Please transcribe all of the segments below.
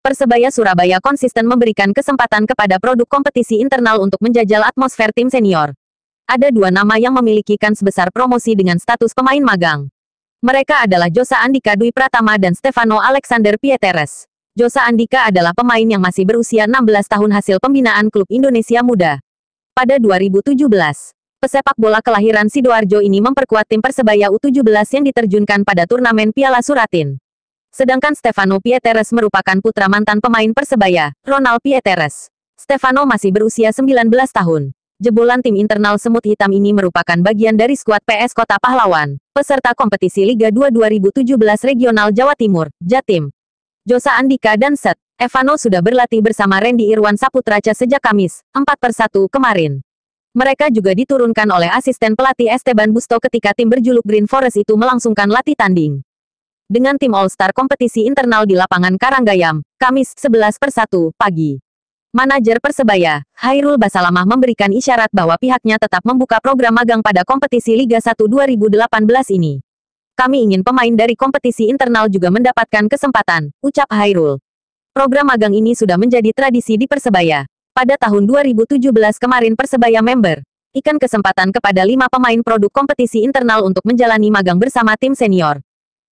Persebaya Surabaya konsisten memberikan kesempatan kepada produk kompetisi internal untuk menjajal atmosfer tim senior. Ada dua nama yang memiliki kans besar promosi dengan status pemain magang. Mereka adalah Josa Andika Dwi Pratama dan Stefano Alexander Pieteres. Josa Andika adalah pemain yang masih berusia 16 tahun hasil pembinaan klub Indonesia Muda. Pada 2017, pesepak bola kelahiran Sidoarjo ini memperkuat tim Persebaya U17 yang diterjunkan pada turnamen Piala Suratin. Sedangkan Stefano Pieteres merupakan putra mantan pemain Persebaya, Ronald Pieteres. Stefano masih berusia 19 tahun. Jebolan tim internal Semut Hitam ini merupakan bagian dari skuad PS Kota Pahlawan, peserta kompetisi Liga 2 2017 Regional Jawa Timur, Jatim. Josa Andika dan Set, Evano sudah berlatih bersama Randy Irwan Saputraca sejak Kamis, 4 1 kemarin. Mereka juga diturunkan oleh asisten pelatih Esteban Busto ketika tim berjuluk Green Forest itu melangsungkan latih tanding dengan tim All-Star kompetisi internal di lapangan Karanggayam, Kamis 11 per 1 pagi. Manajer Persebaya, Hairul Basalamah memberikan isyarat bahwa pihaknya tetap membuka program magang pada kompetisi Liga 1 2018 ini. Kami ingin pemain dari kompetisi internal juga mendapatkan kesempatan, ucap Hairul. Program magang ini sudah menjadi tradisi di Persebaya. Pada tahun 2017 kemarin Persebaya member, ikan kesempatan kepada lima pemain produk kompetisi internal untuk menjalani magang bersama tim senior.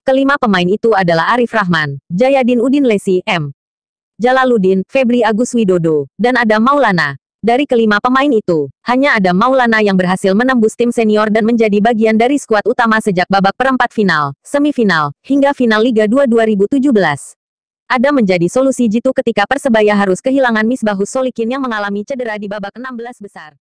Kelima pemain itu adalah Arif Rahman, Jayadin Udin Lesi, M. Jalaluddin, Febri Agus Widodo, dan ada Maulana. Dari kelima pemain itu, hanya ada Maulana yang berhasil menembus tim senior dan menjadi bagian dari skuad utama sejak babak perempat final, semifinal, hingga final Liga 2 2017. Ada menjadi solusi jitu ketika Persebaya harus kehilangan Misbahus Solikin yang mengalami cedera di babak 16 besar.